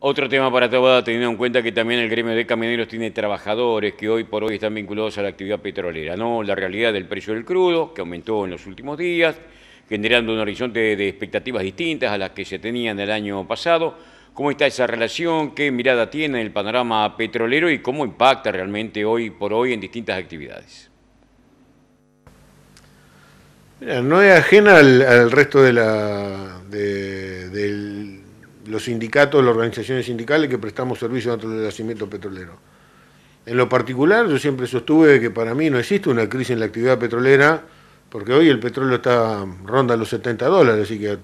Otro tema para Tabada, teniendo en cuenta que también el gremio de camioneros tiene trabajadores que hoy por hoy están vinculados a la actividad petrolera, ¿no? La realidad del precio del crudo, que aumentó en los últimos días, generando un horizonte de expectativas distintas a las que se tenían el año pasado. ¿Cómo está esa relación? ¿Qué mirada tiene el panorama petrolero y cómo impacta realmente hoy por hoy en distintas actividades? no es ajena al, resto de la, del los sindicatos, las organizaciones sindicales que prestamos servicio dentro del nacimiento petrolero. En lo particular, yo siempre sostuve que para mí no existe una crisis en la actividad petrolera, porque hoy el petróleo está ronda los 70 dólares, así que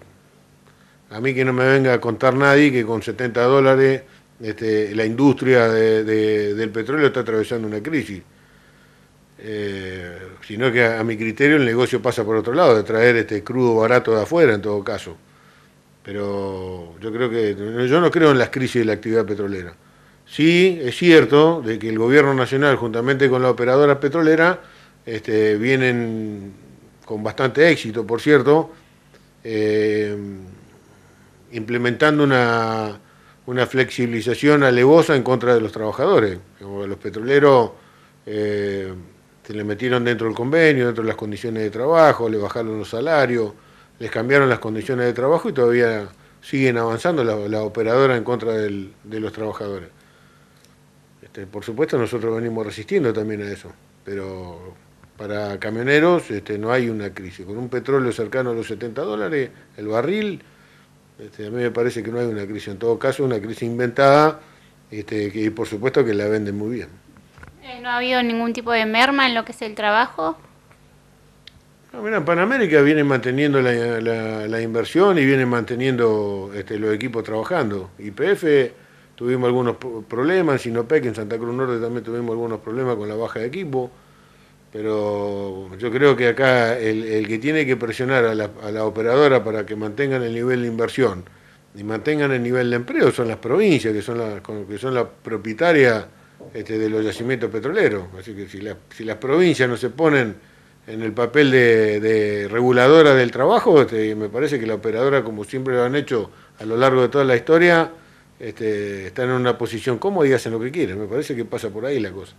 a mí que no me venga a contar nadie que con 70 dólares este, la industria del petróleo está atravesando una crisis. Eh, sino que a, mi criterio el negocio pasa por otro lado, de traer este crudo barato de afuera en todo caso. Pero yo creo que yo no creo en las crisis de la actividad petrolera. Sí, es cierto de que el gobierno nacional, juntamente con la operadora petrolera, este, vienen con bastante éxito, por cierto, eh, implementando una, flexibilización alevosa en contra de los trabajadores. los petroleros eh, se le metieron dentro del convenio, dentro de las condiciones de trabajo, le bajaron los salarios les cambiaron las condiciones de trabajo y todavía siguen avanzando la, la operadora en contra de los trabajadores. Este, por supuesto nosotros venimos resistiendo también a eso, pero para camioneros este, no hay una crisis. Con un petróleo cercano a los 70 dólares, el barril, este, a mí me parece que no hay una crisis. En todo caso, una crisis inventada este, que, y por supuesto que la venden muy bien. Eh, ¿No ha habido ningún tipo de merma en lo que es el trabajo? Ah, mira, Panamérica viene manteniendo la, inversión y viene manteniendo este, los equipos trabajando. YPF tuvimos algunos problemas, Sinopec en Santa Cruz Norte también tuvimos algunos problemas con la baja de equipo, pero yo creo que acá el, que tiene que presionar a la, operadora para que mantengan el nivel de inversión y mantengan el nivel de empleo son las provincias, que son las que son la propietaria este, de los yacimientos petroleros. Así que si las provincias no se ponen en el papel de, reguladora del trabajo, este, me parece que la operadora, como siempre lo han hecho a lo largo de toda la historia, este, está en una posición cómoda y hacen lo que quieren. Me parece que pasa por ahí la cosa.